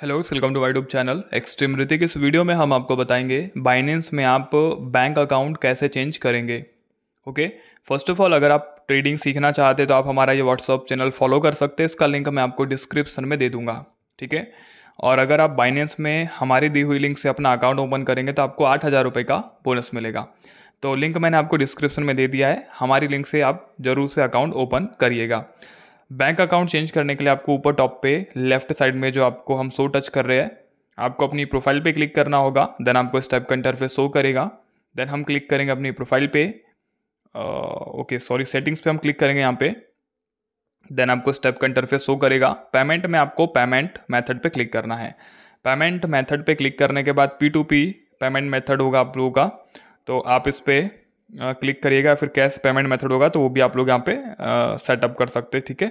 hello welcome to वाइडूब channel extreme Hrithik इस video में हम आपको बताएंगे बाइनेंस में आप बैंक अकाउंट कैसे चेंज करेंगे ओके फर्स्ट ऑफ ऑल अगर आप ट्रेडिंग सीखना चाहते हैं तो आप हमारा ये व्हाट्सअप चैनल फॉलो कर सकते हैं इसका लिंक मैं आपको डिस्क्रिप्शन में दे दूंगा ठीक है और अगर आप बाइनेंस में हमारी दी हुई लिंक से अपना अकाउंट ओपन करेंगे तो आपको आठ हज़ार रुपये का बोनस मिलेगा तो लिंक मैंने आपको डिस्क्रिप्शन में दे दिया है हमारी लिंक से आप ज़रूर से अकाउंट ओपन करिएगा बैंक अकाउंट चेंज करने के लिए आपको ऊपर टॉप पे लेफ्ट साइड में जो आपको हम सो टच कर रहे हैं आपको अपनी प्रोफाइल पे क्लिक करना होगा देन आपको इस टाइप का इंटरफेस शो करेगा देन हम क्लिक करेंगे अपनी प्रोफाइल पे ओके सॉरी सेटिंग्स पे हम क्लिक करेंगे यहाँ पे देन आपको स्टेप का इंटरफेस शो करेगा पेमेंट में आपको पेमेंट मेथड पे क्लिक करना है पेमेंट मेथड पे क्लिक करने के बाद P to P payment method होगा आप लोगों का तो आप इस पर क्लिक करिएगा फिर कैश पेमेंट मेथड होगा तो वो भी आप लोग यहाँ पे सेटअप कर सकते ठीक है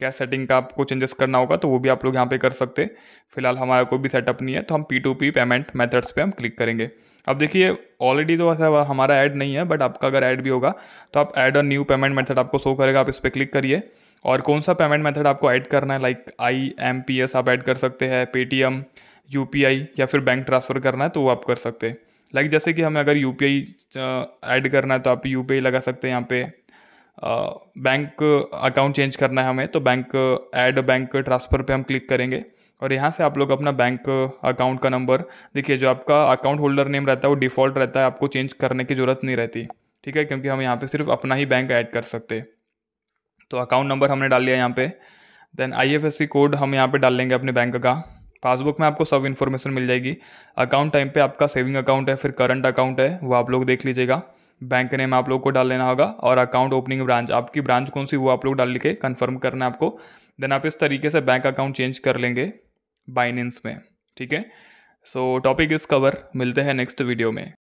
कैश सेटिंग का आपको चेंजेस करना होगा तो वो भी आप लोग यहाँ पे कर सकते फिलहाल हमारा कोई भी सेटअप नहीं है तो हम P to P payment methods पे हम क्लिक करेंगे अब देखिए ऑलरेडी तो ऐसा हमारा ऐड नहीं है बट आपका अगर ऐड भी होगा तो आप ऐड और न्यू पेमेंट मेथड आपको शो करेगा आप इस पर क्लिक करिए और कौन सा पेमेंट मेथड आपको ऐड करना है like I M P S आप ऐड कर सकते हैं पेटीएम यू पी आई या फिर बैंक ट्रांसफ़र करना है तो वो आप कर सकते हैं लाइक like जैसे कि हमें अगर यू पी ऐड करना है तो आप यू लगा सकते हैं यहाँ पे बैंक अकाउंट चेंज करना है हमें तो बैंक ऐड बैंक ट्रांसफ़र पे हम क्लिक करेंगे और यहाँ से आप लोग अपना बैंक अकाउंट का नंबर देखिए जो आपका अकाउंट होल्डर नेम रहता है वो डिफ़ॉल्ट रहता है आपको चेंज करने की ज़रूरत नहीं रहती ठीक है क्योंकि हम यहाँ पे सिर्फ अपना ही बैंक ऐड कर सकते तो अकाउंट नंबर हमने डाल लिया यहाँ पे देन आई कोड हम यहाँ पे डाल लेंगे अपने बैंक का पासबुक में आपको सब इन्फॉर्मेशन मिल जाएगी अकाउंट टाइम पे आपका सेविंग अकाउंट है फिर करंट अकाउंट है वो आप लोग देख लीजिएगा बैंक नेम आप लोग को डाल लेना होगा और अकाउंट ओपनिंग ब्रांच आपकी ब्रांच कौन सी वो आप लोग डाल के कन्फर्म करना है आपको देन आप इस तरीके से बैंक अकाउंट चेंज कर लेंगे बाइनेंस में ठीक है सो टॉपिक इस कवर मिलते हैं नेक्स्ट वीडियो में